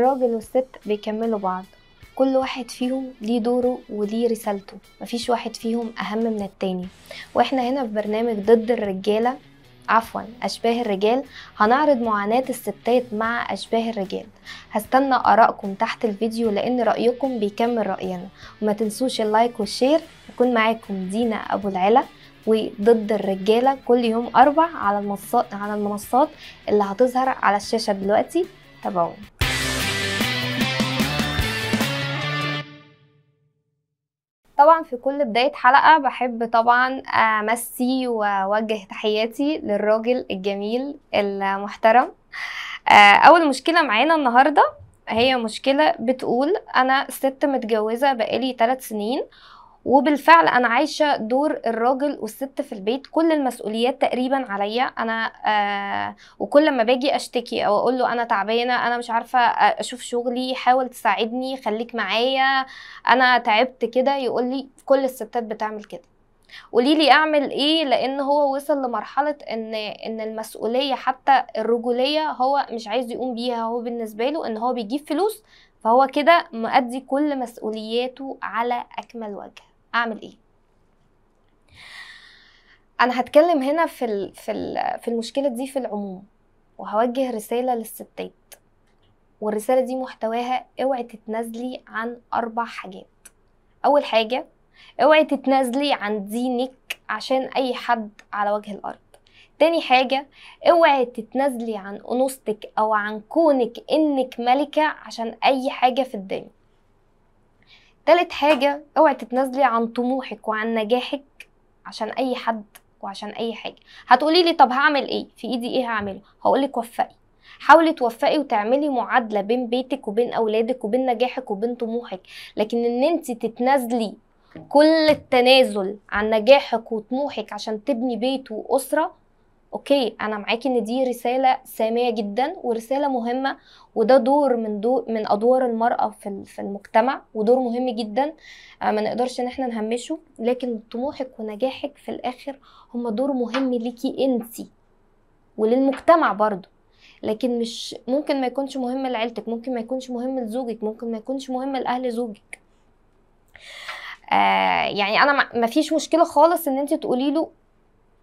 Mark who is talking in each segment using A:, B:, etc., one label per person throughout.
A: الراجل والست بيكملوا بعض كل واحد فيهم ليه دوره وليه رسالته مفيش واحد فيهم أهم من التاني وإحنا هنا في برنامج ضد الرجالة عفوا أشباه الرجال هنعرض معاناة الستات مع أشباه الرجال هستنى آرائكم تحت الفيديو لأن رأيكم بيكمل رأينا وما تنسوش اللايك والشير وكون معاكم دينا أبو العلا وضد الرجالة كل يوم أربع على المنصات على المنصات اللي هتظهر على الشاشة دلوقتي تابعوني طبعا في كل بداية حلقة بحب طبعا أمسي وأوجه تحياتي للراجل الجميل المحترم آه، أول مشكلة معانا النهاردة هي مشكلة بتقول أنا ست متجوزة بقالي 3 سنين وبالفعل انا عايشه دور الراجل والست في البيت كل المسؤوليات تقريبا عليا انا آه وكل ما باجي اشتكي او اقول له انا تعبانه انا مش عارفه اشوف شغلي حاول تساعدني خليك معايا انا تعبت كده يقول لي كل الستات بتعمل كده قولي لي اعمل ايه لان هو وصل لمرحله ان ان المسؤوليه حتى الرجوليه هو مش عايز يقوم بيها هو بالنسبه له ان هو بيجيب فلوس فهو كده مؤدي كل مسؤولياته على اكمل وجه اعمل ايه انا هتكلم هنا في ال في ال في المشكله دي في العموم وهوجه رساله للستات والرساله دي محتواها اوعي تتنازلي عن اربع حاجات اول حاجه اوعي تتنازلي عن دينك عشان اي حد على وجه الارض تاني حاجة اوعي تتنازلي عن انوثتك او عن كونك انك ملكة عشان اي حاجة في الدنيا تالت حاجة اوعي تتنازلي عن طموحك وعن نجاحك عشان اي حد وعشان اي حاجة هتقولي لي طب هعمل ايه في ايدي ايه هعمله هقولك وفقي حاولي توفقي وتعملي معادلة بين بيتك وبين اولادك وبين نجاحك وبين طموحك لكن ان انت تتنازلي كل التنازل عن نجاحك وطموحك عشان تبني بيت واسرة اوكي انا معاكي ان دي رساله ساميه جدا ورساله مهمه وده دور من دور من ادوار المراه في في المجتمع ودور مهم جدا آه، ما نقدرش ان احنا نهمشه لكن طموحك ونجاحك في الاخر هما دور مهم ليكي انتي وللمجتمع برضه لكن مش ممكن ما يكونش مهم لعيلتك ممكن ما يكونش مهم لزوجك ممكن ما يكونش مهم لاهل زوجك آه يعني انا ما فيش مشكله خالص ان انت تقولي له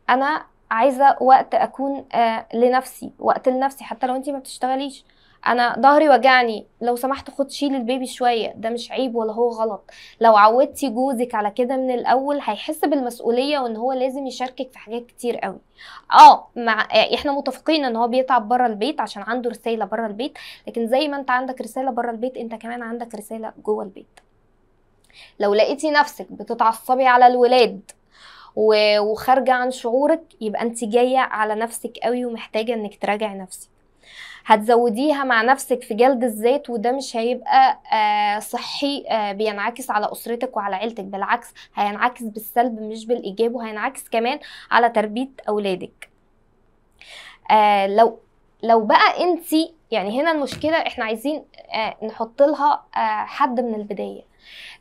A: انا عايزه وقت اكون آه، لنفسي وقت لنفسي حتى لو انت ما بتشتغليش انا ظهري وجعني لو سمحت خد شيل البيبي شويه ده مش عيب ولا هو غلط لو عودتي جوزك على كده من الاول هيحس بالمسؤوليه وان هو لازم يشاركك في حاجات كتير قوي اه مع آه، احنا متفقين ان هو بيتعب بره البيت عشان عنده رساله بره البيت لكن زي ما انت عندك رساله بره البيت انت كمان عندك رساله جوه البيت لو لقيتي نفسك بتتعصبي على الولاد وخارجه عن شعورك يبقى انت جايه على نفسك قوي ومحتاجه انك تراجعي نفسك هتزوديها مع نفسك في جلد الذات وده مش هيبقى آه، صحي آه، بينعكس على اسرتك وعلى عيلتك بالعكس هينعكس بالسلب مش بالايجاب وهينعكس كمان على تربيه اولادك آه، لو لو بقى انت يعني هنا المشكله احنا عايزين نحط لها حد من البدايه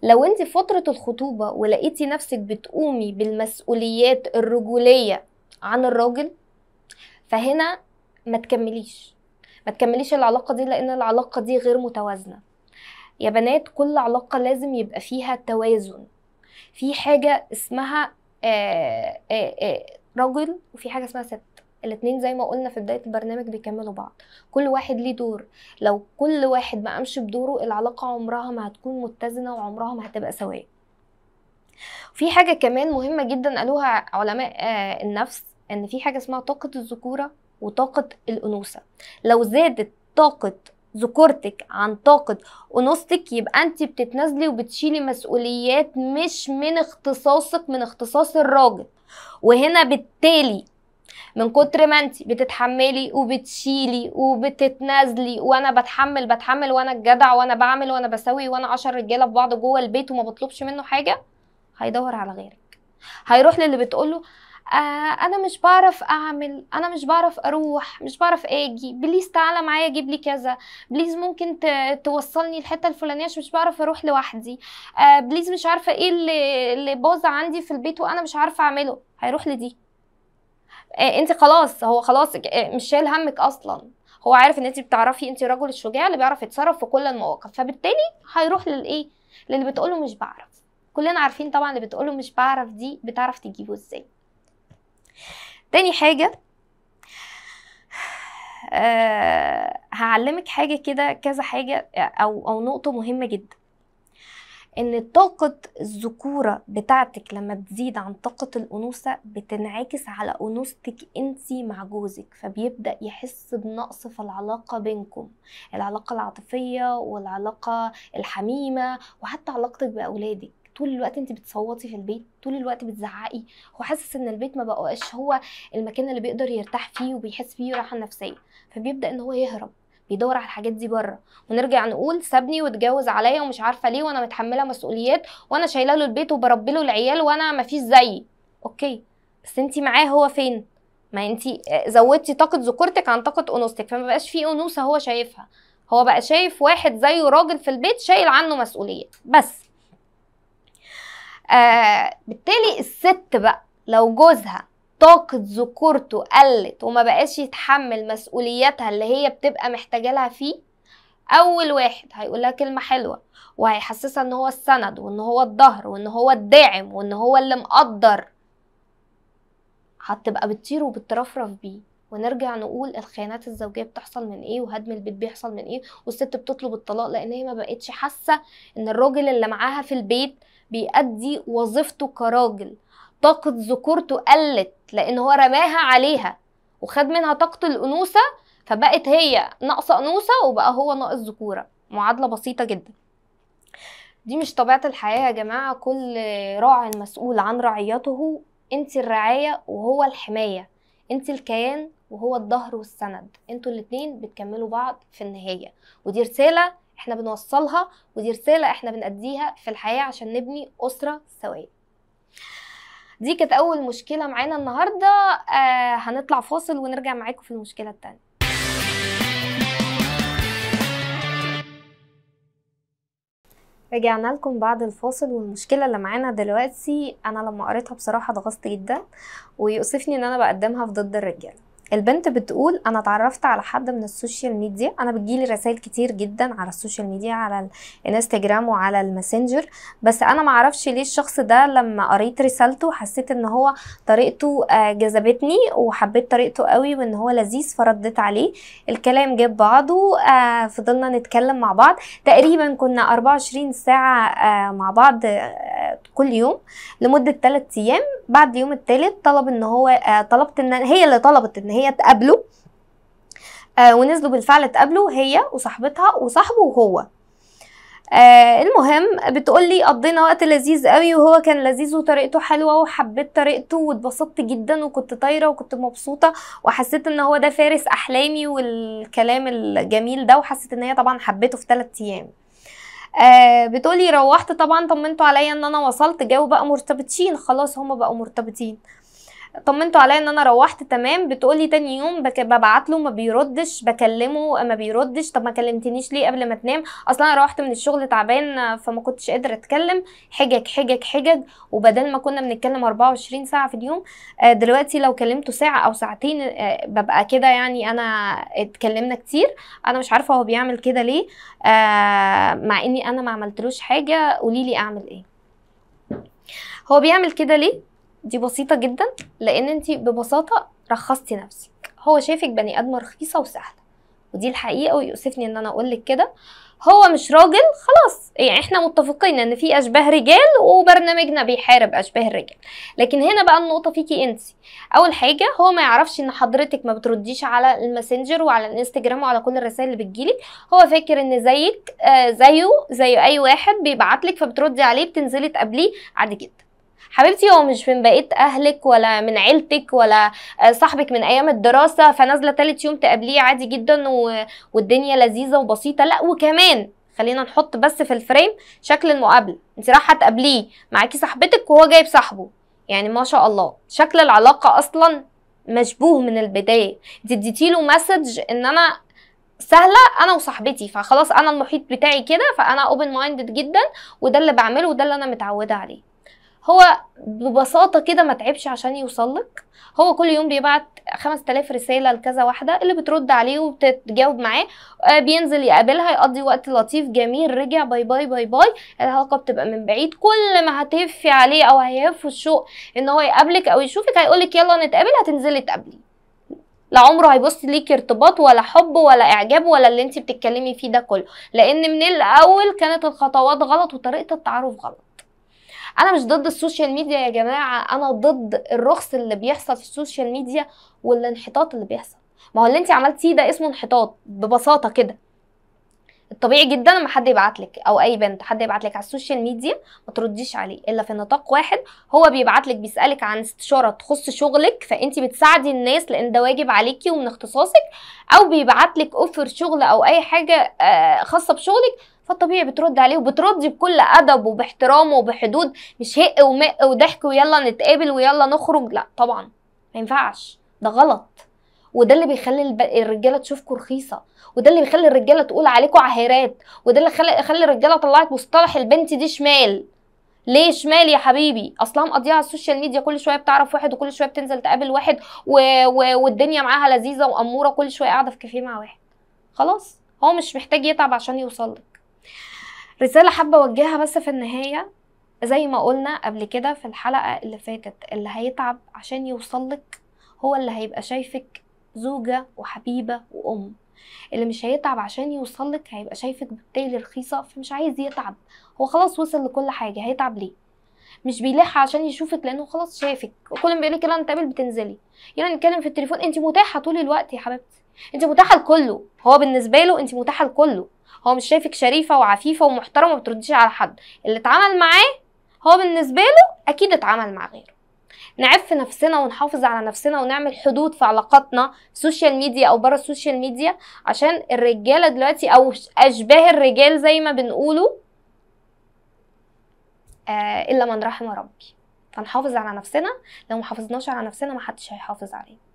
A: لو انت فترة الخطوبة ولقيتي نفسك بتقومي بالمسؤوليات الرجولية عن الراجل فهنا ما تكمليش ما تكمليش العلاقة دي لأن العلاقة دي غير متوازنة يا بنات كل علاقة لازم يبقى فيها توازن في حاجة اسمها آآ آه، آآ آه، آه، رجل وفي حاجة اسمها ست الاتنين زي ما قلنا في بدايه البرنامج بيكملوا بعض كل واحد ليه دور لو كل واحد ما قامش بدوره العلاقه عمرها ما هتكون متزنه وعمرها ما هتبقى سويه في حاجه كمان مهمه جدا قالوها علماء آه، النفس ان في حاجه اسمها طاقه الذكوره وطاقه الانوثه لو زادت طاقه ذكورتك عن طاقة أنوثتك يبقى أنت بتتنازلي وبتشيلي مسؤوليات مش من اختصاصك من اختصاص الراجل وهنا بالتالي من كتر ما انت بتتحملي وبتشيلي وبتتنازلي وانا بتحمل بتحمل وانا الجدع وانا بعمل وانا بسوي وانا عشر رجاله في بعض جوه البيت وما بطلبش منه حاجه هيدور على غيرك هيروح للي بتقوله آه انا مش بعرف اعمل انا مش بعرف اروح مش بعرف اجي بليز تعالى معايا جيب لي كذا بليز ممكن توصلني الحته الفلانيه عشان مش بعرف اروح لوحدي آه بليز مش عارفه ايه اللي, اللي باظ عندي في البيت وانا مش عارفه اعمله هيروح لدي آه، انت خلاص هو خلاص آه، مش شايل همك اصلا هو عارف ان انت بتعرفي انت الرجل الشجاع اللي بيعرف يتصرف في كل المواقف فبالتالي هيروح للايه للي بتقوله مش بعرف كلنا عارفين طبعا اللي بتقوله مش بعرف دي بتعرف تجيبه ازاي تاني حاجه أه هعلمك حاجه كده كذا حاجه آه، او او نقطه مهمه جدا ان طاقة الذكورة بتاعتك لما بتزيد عن طاقة الأنوثة بتنعكس على أنوثتك انتي مع جوزك فبيبدأ يحس بنقص في العلاقة بينكم العلاقة العاطفية والعلاقة الحميمة وحتى علاقتك بأولادك طول الوقت انت بتصوتي في البيت طول الوقت بتزعقي هو حاسس ان البيت ما بقاش هو المكان اللي بيقدر يرتاح فيه وبيحس فيه راحه نفسيه فبيبدا ان هو يهرب بيدور على الحاجات دي بره ونرجع نقول سابني واتجوز عليا ومش عارفه ليه وانا متحمله مسؤوليات وانا شايله له البيت وبربي له العيال وانا مفيش زيي اوكي بس انت معاه هو فين ما انت آه، زودتي طاقه ذكورتك عن طاقه انوثتك فما بقاش في انوثه هو شايفها هو بقى شايف واحد زيه راجل في البيت شايل عنه مسؤوليه بس آه بالتالي الست بقى لو جوزها طاقة ذكورته قلت وما بقاش يتحمل مسؤولياتها اللي هي بتبقى محتاجة لها فيه أول واحد هيقولها كلمة حلوة وهيحسسها إن هو السند وإن هو الظهر وإن هو الداعم وإن هو اللي مقدر هتبقى بتطير وبترفرف بيه ونرجع نقول الخيانات الزوجيه بتحصل من ايه وهدم البيت بيحصل من ايه والست بتطلب الطلاق لان هي ما بقتش حاسه ان الراجل اللي معاها في البيت بيأدي وظيفته كراجل طاقة ذكورته قلت لأن هو رماها عليها وخد منها طاقة الأنوثة فبقت هي ناقصة أنوثة وبقى هو ناقص ذكورة معادلة بسيطة جدا دي مش طبيعة الحياة يا جماعة كل راع مسؤول عن رعيته انت الرعاية وهو الحماية انت الكيان وهو الظهر والسند انتوا الاتنين بتكملوا بعض في النهاية ودي رسالة احنا بنوصلها ودي رسالة احنا بنأديها في الحياة عشان نبني أسرة سوية دي كانت اول مشكله معانا النهارده آه هنطلع فاصل ونرجع معاكم في المشكله الثانيه رجعنا لكم بعد الفاصل والمشكلة اللي معانا دلوقتي أنا لما قريتها بصراحة ضغطت جدا ويؤسفني إن أنا بقدمها في ضد الرجالة البنت بتقول انا اتعرفت على حد من السوشيال ميديا انا بتجيلي رسائل كتير جدا على السوشيال ميديا على الانستجرام وعلى الماسنجر بس انا ما اعرفش ليه الشخص ده لما قريت رسالته حسيت ان هو طريقته آه، جذبتني وحبيت طريقته قوي وان هو لذيذ فردت عليه الكلام جاب بعضه آه، فضلنا نتكلم مع بعض تقريبا كنا 24 ساعه آه، مع بعض كل يوم لمده 3 ايام بعد اليوم الثالث طلب ان هو آه، طلبت ان هي اللي طلبت ان هي تقابله آه، ونزلوا بالفعل تقابله هي وصاحبتها وصاحبه وهو آه المهم بتقولي قضينا وقت لذيذ قوي وهو كان لذيذ وطريقته حلوه وحبيت طريقته واتبسطت جدا وكنت طايره وكنت مبسوطه وحسيت ان هو ده فارس احلامي والكلام الجميل ده وحسيت ان هي طبعا حبيته في 3 ايام آه بتقولي روحت طبعا طمنتوا عليا ان انا وصلت جاوا بقى مرتبطين خلاص هما بقوا مرتبطين طمنته عليا ان انا روحت تمام بتقولي تاني يوم ببعت له ما بيردش بكلمه ما بيردش طب ما كلمتنيش ليه قبل ما تنام اصلا انا روحت من الشغل تعبان فما كنتش قادره اتكلم حجج حجج حجج وبدل ما كنا بنتكلم 24 ساعه في اليوم آه، دلوقتي لو كلمته ساعه او ساعتين آه، ببقى كده يعني انا اتكلمنا كتير انا مش عارفه هو بيعمل كده ليه آه، مع اني انا ما عملتلوش حاجه قولي لي اعمل ايه هو بيعمل كده ليه دي بسيطه جدا لان انت ببساطه رخصتي نفسك هو شايفك بني ادمه رخيصه وسهله ودي الحقيقه ويؤسفني ان انا اقول لك كده هو مش راجل خلاص يعني احنا متفقين ان في اشباه رجال وبرنامجنا بيحارب اشباه الرجال لكن هنا بقى النقطه فيكي انت اول حاجه هو ما يعرفش ان حضرتك ما بترديش على الماسنجر وعلى الانستجرام وعلى كل الرسائل اللي بتجيلك هو فاكر ان زيك آه زيه زي اي واحد بيبعتلك فبتردي عليه بتنزلي تقابليه عادي جدا حبيبتي هو مش من بقيه اهلك ولا من عيلتك ولا آه، صاحبك من ايام الدراسه فنازله تالت يوم تقابليه عادي جدا و... والدنيا لذيذه وبسيطه لا وكمان خلينا نحط بس في الفريم شكل المقابله انت رايحه تقابليه معاكي صاحبتك وهو جايب صاحبه يعني ما شاء الله شكل العلاقه اصلا مشبوه من البدايه انت اديتيله مسج ان انا سهله انا وصاحبتي فخلاص انا المحيط بتاعي كده فانا اوبن مايندد جدا وده اللي بعمله وده اللي انا متعوده عليه هو ببساطة كده ما تعبش عشان يوصلك هو كل يوم بيبعت 5000 رسالة لكذا واحدة اللي بترد عليه وبتتجاوب معاه آه، بينزل يقابلها يقضي وقت لطيف جميل رجع باي باي باي باي العلاقة بتبقى من بعيد كل ما هتهفي عليه او هيهفه الشوق ان هو يقابلك او يشوفك هيقولك يلا نتقابل هتنزلي تقابلي لا عمره هيبص ليكي ارتباط ولا حب ولا اعجاب ولا اللي انت بتتكلمي فيه ده كله لان من الاول كانت الخطوات غلط وطريقه التعارف غلط انا مش ضد السوشيال ميديا يا جماعه انا ضد الرخص اللي بيحصل في السوشيال ميديا والانحطاط اللي بيحصل ما هو اللي انت عملتيه ده اسمه انحطاط ببساطه كده الطبيعي جدا لما حد يبعت لك او اي بنت حد يبعت لك على السوشيال ميديا ما ترديش عليه الا في نطاق واحد هو بيبعت لك بيسالك عن استشاره تخص شغلك فانت بتساعدي الناس لان ده واجب عليكي ومن اختصاصك او بيبعت لك اوفر شغل او اي حاجه آه، خاصه بشغلك فالطبيعي بترد عليه وبترد بكل ادب وباحترام وبحدود مش هق ومق وضحك ويلا نتقابل ويلا نخرج لا طبعا ما ينفعش ده غلط وده اللي بيخلي الرجاله تشوفكوا رخيصه وده اللي بيخلي الرجاله تقول عليكوا عهيرات وده اللي خلى خلي الرجاله طلعت مصطلح البنت دي شمال ليه شمال يا حبيبي اصلا مقضيها على السوشيال ميديا كل شويه بتعرف واحد وكل شويه بتنزل تقابل واحد و... و... والدنيا معاها لذيذه واموره كل شويه قاعده في كافيه مع واحد خلاص هو مش محتاج يتعب عشان يوصل لك رسالة حابة أوجهها بس في النهاية زي ما قلنا قبل كده في الحلقة اللي فاتت اللي هيتعب عشان يوصلك هو اللي هيبقى شايفك زوجة وحبيبة وأم اللي مش هيتعب عشان يوصلك هيبقى شايفك بالتالي رخيصة فمش عايز يتعب هو خلاص وصل لكل حاجة هيتعب ليه مش بيلح عشان يشوفك لانه خلاص شافك وكل ما بيقولك يلا نتقابل بتنزلي يلا نتكلم في التليفون انت متاحه طول الوقت يا حبيبتي انت متاحه لكله هو بالنسبه له انت متاحه لكله هو مش شايفك شريفه وعفيفه ومحترمه وما بترديش على حد اللي اتعمل معاه هو بالنسبه له اكيد اتعمل مع غيره نعف نفسنا ونحافظ على نفسنا ونعمل حدود في علاقاتنا سوشيال ميديا او بره السوشيال ميديا عشان الرجاله دلوقتي او اشباه الرجال زي ما بنقوله آه الا من رحم ربي فنحافظ على نفسنا لو محافظناش على نفسنا محدش هيحافظ علينا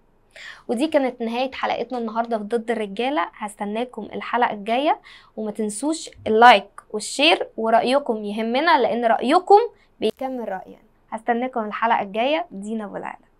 A: ودي كانت نهاية حلقتنا النهاردة في ضد الرجالة هستناكم الحلقة الجاية وما تنسوش اللايك والشير ورأيكم يهمنا لأن رأيكم بيكمل رأينا هستناكم الحلقة الجاية دينا أبو